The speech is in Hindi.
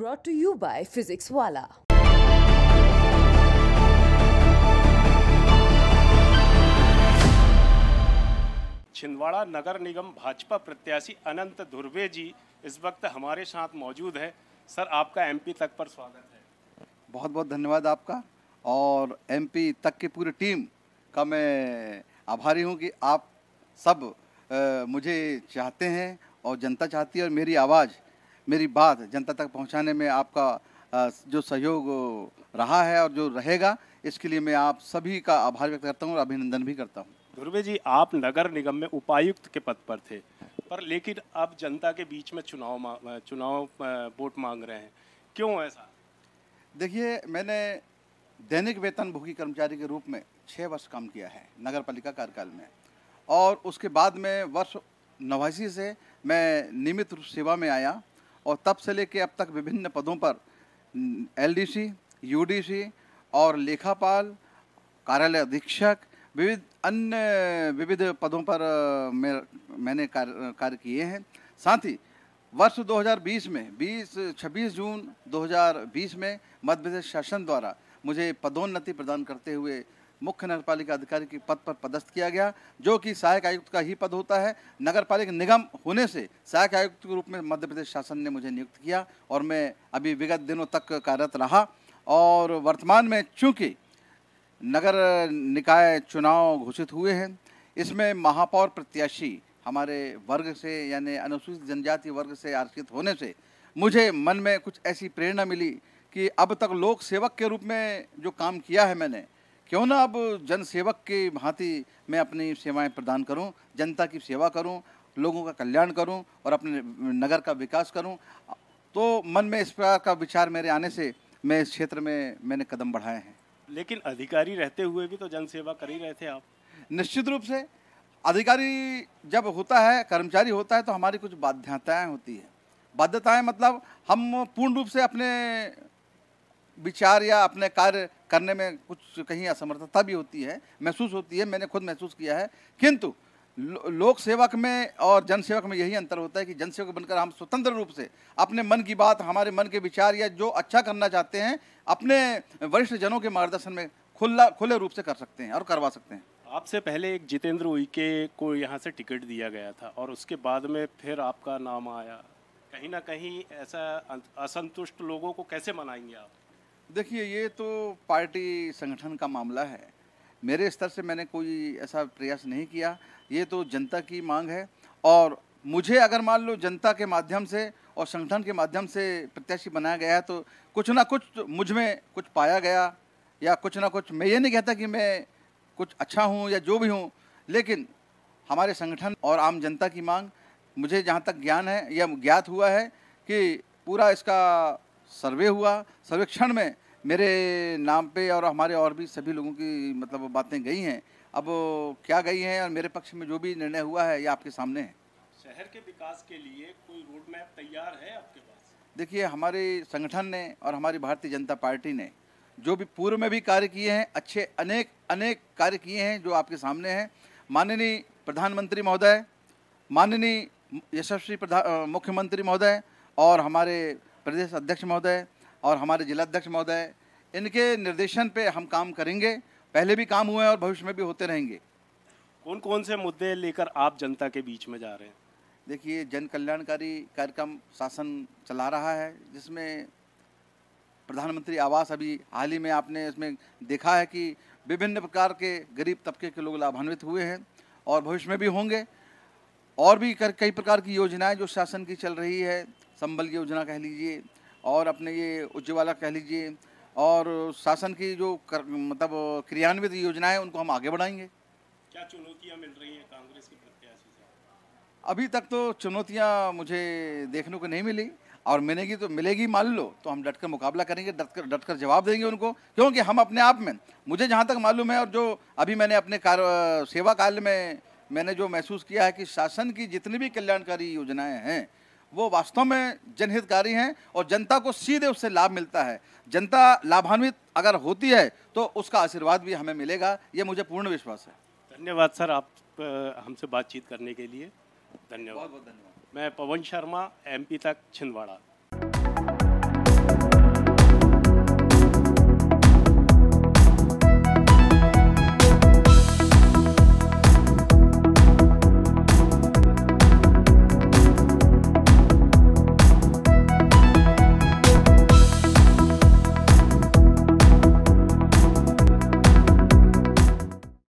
brought to you by Physics Wala. Chhindwara नगर निगम भाजपा प्रत्याशी अनंत धुर्वे जी इस वक्त हमारे साथ मौजूद है सर आपका एमपी तक पर स्वागत है बहुत बहुत धन्यवाद आपका और एमपी तक की पूरी टीम का मैं आभारी हूं कि आप सब आ, मुझे चाहते हैं और जनता चाहती है और मेरी आवाज़ मेरी बात जनता तक पहुंचाने में आपका जो सहयोग रहा है और जो रहेगा इसके लिए मैं आप सभी का आभार व्यक्त करता हूँ और अभिनंदन भी करता हूँ ध्रुवे जी आप नगर निगम में उपायुक्त के पद पर थे पर लेकिन आप जनता के बीच में चुनाव चुनाव वोट मांग रहे हैं क्यों ऐसा देखिए मैंने दैनिक वेतन भोगी कर्मचारी के रूप में छः वर्ष काम किया है नगर पालिका कार्यकाल में और उसके बाद में वर्ष नवासी से मैं नियमित रूप सेवा में आया और तब से लेके अब तक विभिन्न पदों पर एलडीसी, यूडीसी और लेखापाल कार्यालय अधीक्षक विविध अन्य विविध पदों पर मैं मैंने कार्य कार्य किए हैं साथ ही वर्ष 2020 में 20 26 जून 2020 में मध्य प्रदेश शासन द्वारा मुझे पदोन्नति प्रदान करते हुए मुख्य नगरपालिका अधिकारी के पद पर पदस्थ किया गया जो कि सहायक आयुक्त का ही पद होता है नगर पालिका निगम होने से सहायक आयुक्त के रूप में मध्य प्रदेश शासन ने मुझे नियुक्त किया और मैं अभी विगत दिनों तक कार्यरत रहा और वर्तमान में चूँकि नगर निकाय चुनाव घोषित हुए हैं इसमें महापौर प्रत्याशी हमारे वर्ग से यानी अनुसूचित जनजाति वर्ग से आरक्षित होने से मुझे मन में कुछ ऐसी प्रेरणा मिली कि अब तक लोक सेवक के रूप में जो काम किया है मैंने क्यों ना अब जनसेवक के भांति मैं अपनी सेवाएं प्रदान करूं जनता की सेवा करूं लोगों का कल्याण करूं और अपने नगर का विकास करूं तो मन में इस प्रकार का विचार मेरे आने से मैं इस क्षेत्र में मैंने कदम बढ़ाए हैं लेकिन अधिकारी रहते हुए भी तो जनसेवा कर ही रहे थे आप निश्चित रूप से अधिकारी जब होता है कर्मचारी होता है तो हमारी कुछ बाध्यताएँ होती है बाध्यताएँ मतलब हम पूर्ण रूप से अपने विचार या अपने कार्य करने में कुछ कहीं असमर्थता भी होती है महसूस होती है मैंने खुद महसूस किया है किंतु लोक सेवक में और जन सेवक में यही अंतर होता है कि जन सेवक बनकर हम स्वतंत्र रूप से अपने मन की बात हमारे मन के विचार या जो अच्छा करना चाहते हैं अपने वरिष्ठ जनों के मार्गदर्शन में खुला खुले रूप से कर सकते हैं और करवा सकते हैं आपसे पहले एक जितेंद्र उइके को यहाँ से टिकट दिया गया था और उसके बाद में फिर आपका नाम आया कहीं ना कहीं ऐसा अं, असंतुष्ट लोगों को कैसे मनाएंगे आप देखिए ये तो पार्टी संगठन का मामला है मेरे स्तर से मैंने कोई ऐसा प्रयास नहीं किया ये तो जनता की मांग है और मुझे अगर मान लो जनता के माध्यम से और संगठन के माध्यम से प्रत्याशी बनाया गया है तो कुछ ना कुछ तो मुझ में कुछ पाया गया या कुछ ना कुछ मैं ये नहीं कहता कि मैं कुछ अच्छा हूँ या जो भी हूँ लेकिन हमारे संगठन और आम जनता की मांग मुझे जहाँ तक ज्ञान है या ज्ञात हुआ है कि पूरा इसका सर्वे हुआ सर्वेक्षण में मेरे नाम पे और हमारे और भी सभी लोगों की मतलब बातें गई हैं अब क्या गई हैं और मेरे पक्ष में जो भी निर्णय हुआ है ये आपके सामने है शहर के विकास के लिए कोई रोड मैप तैयार है आपके पास देखिए हमारे संगठन ने और हमारी भारतीय जनता पार्टी ने जो भी पूर्व में भी कार्य किए हैं अच्छे अनेक अनेक कार्य किए हैं जो आपके सामने हैं माननीय प्रधानमंत्री महोदय माननीय यशस्वी प्रधान मुख्यमंत्री महोदय और हमारे प्रदेश अध्यक्ष महोदय और हमारे जिला अध्यक्ष महोदय इनके निर्देशन पे हम काम करेंगे पहले भी काम हुए हैं और भविष्य में भी होते रहेंगे कौन कौन से मुद्दे लेकर आप जनता के बीच में जा रहे हैं देखिए जन कल्याणकारी कार्यक्रम शासन चला रहा है जिसमें प्रधानमंत्री आवास अभी हाल ही में आपने इसमें देखा है कि विभिन्न प्रकार के गरीब तबके के लोग लाभान्वित हुए हैं और भविष्य में भी होंगे और भी कई प्रकार की योजनाएं जो शासन की चल रही है संबल की योजना कह लीजिए और अपने ये उज्ज्वला कह लीजिए और शासन की जो कर, मतलब क्रियान्वित योजनाएं उनको हम आगे बढ़ाएंगे क्या चुनौतियां मिल रही हैं कांग्रेस के प्रत्याशी से अभी तक तो चुनौतियां मुझे देखने को नहीं मिली और मिलेगी तो मिलेगी मान लो तो हम डटकर मुकाबला करेंगे डटकर डटकर जवाब देंगे उनको क्योंकि हम अपने आप में मुझे जहाँ तक मालूम है और जो अभी मैंने अपने कार्य सेवा काल में मैंने जो महसूस किया है कि शासन की जितनी भी कल्याणकारी योजनाएं हैं वो वास्तव में जनहितकारी हैं और जनता को सीधे उससे लाभ मिलता है जनता लाभान्वित अगर होती है तो उसका आशीर्वाद भी हमें मिलेगा ये मुझे पूर्ण विश्वास है धन्यवाद सर आप हमसे बातचीत करने के लिए धन्यवाद बहुत बहुत धन्यवाद मैं पवन शर्मा एमपी तक छिंदवाड़ा